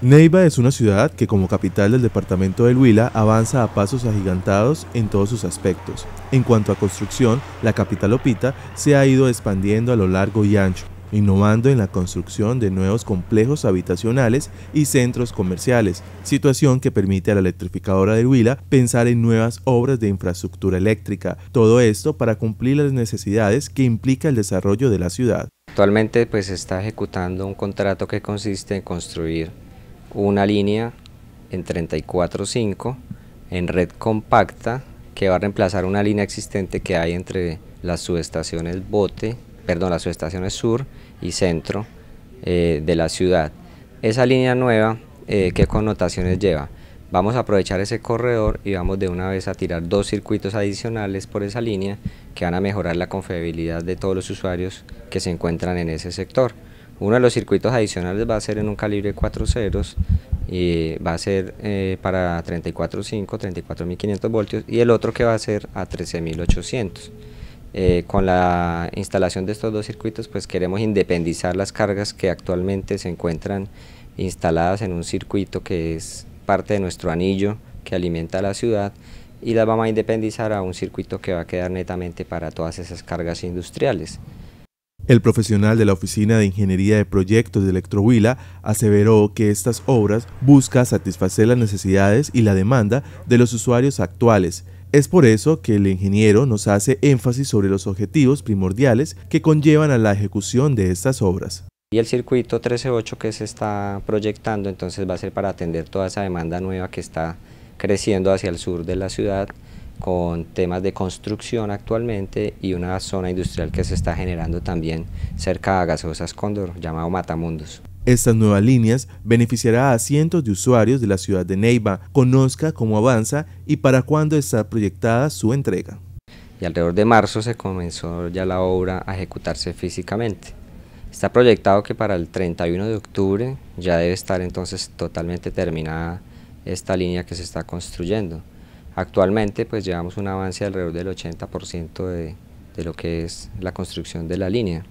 Neiva es una ciudad que como capital del departamento del Huila avanza a pasos agigantados en todos sus aspectos. En cuanto a construcción, la capital Opita se ha ido expandiendo a lo largo y ancho, innovando en la construcción de nuevos complejos habitacionales y centros comerciales, situación que permite a la electrificadora de Huila pensar en nuevas obras de infraestructura eléctrica, todo esto para cumplir las necesidades que implica el desarrollo de la ciudad. Actualmente pues está ejecutando un contrato que consiste en construir una línea en 34.5 en red compacta que va a reemplazar una línea existente que hay entre las subestaciones Bote, perdón, las subestaciones Sur y Centro eh, de la ciudad. Esa línea nueva, eh, ¿qué connotaciones lleva? Vamos a aprovechar ese corredor y vamos de una vez a tirar dos circuitos adicionales por esa línea que van a mejorar la confiabilidad de todos los usuarios que se encuentran en ese sector. Uno de los circuitos adicionales va a ser en un calibre 4.0 y va a ser eh, para 34.5, 34.500 voltios y el otro que va a ser a 13.800. Eh, con la instalación de estos dos circuitos pues queremos independizar las cargas que actualmente se encuentran instaladas en un circuito que es parte de nuestro anillo que alimenta la ciudad y las vamos a independizar a un circuito que va a quedar netamente para todas esas cargas industriales. El profesional de la Oficina de Ingeniería de Proyectos de Electrohuila aseveró que estas obras buscan satisfacer las necesidades y la demanda de los usuarios actuales. Es por eso que el ingeniero nos hace énfasis sobre los objetivos primordiales que conllevan a la ejecución de estas obras. Y el circuito 13.8 que se está proyectando entonces va a ser para atender toda esa demanda nueva que está creciendo hacia el sur de la ciudad con temas de construcción actualmente y una zona industrial que se está generando también cerca de Gaseosas Cóndor, llamado Matamundos. Estas nuevas líneas beneficiará a cientos de usuarios de la ciudad de Neiva. Conozca cómo avanza y para cuándo está proyectada su entrega. Y alrededor de marzo se comenzó ya la obra a ejecutarse físicamente. Está proyectado que para el 31 de octubre ya debe estar entonces totalmente terminada esta línea que se está construyendo. Actualmente pues llevamos un avance alrededor del 80% de lo que es la construcción de la línea.